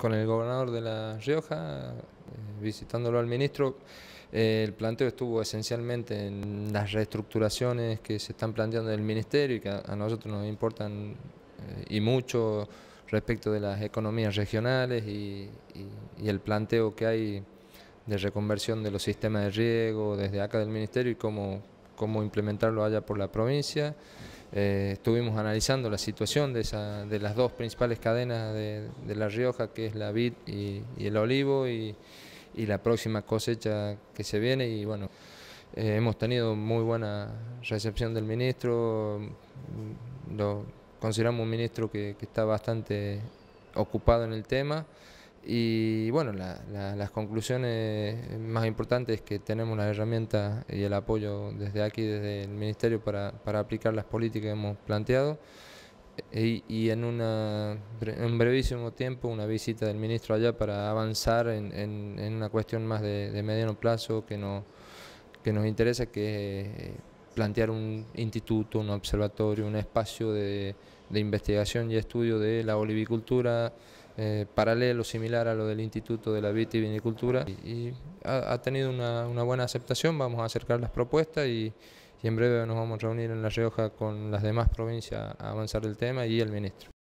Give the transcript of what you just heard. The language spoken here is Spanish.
con el gobernador de La Rioja, eh, visitándolo al ministro. Eh, el planteo estuvo esencialmente en las reestructuraciones que se están planteando en el ministerio y que a, nosotros nos importan eh, y mucho respecto de las economías regionales y, y el planteo que hay de reconversión de los sistemas de riego desde acá del ministerio y cómo, cómo implementarlo allá por la provincia. Eh, estuvimos analizando la situación de, las dos principales cadenas de, La Rioja, que es la vid y, el olivo, y, la próxima cosecha que se viene. Y bueno, eh, hemos tenido muy buena recepción del ministro. Lo consideramos un ministro que está bastante ocupado en el tema. Y bueno, las conclusiones más importantes es que tenemos las herramientas y el apoyo desde aquí, desde el Ministerio, para, para aplicar las políticas que hemos planteado. E, y, en un brevísimo tiempo, una visita del ministro allá para avanzar en, una cuestión más de, mediano plazo que, no, que nos interesa, que eh, plantear un instituto, un observatorio, un espacio de investigación y estudio de la olivicultura eh, paralelo, similar a lo del Instituto de la Vitivinicultura. Y, y ha, tenido una, buena aceptación, vamos a acercar las propuestas y, y en breve nos vamos a reunir en La Rioja con las demás provincias a avanzar el tema y el ministro.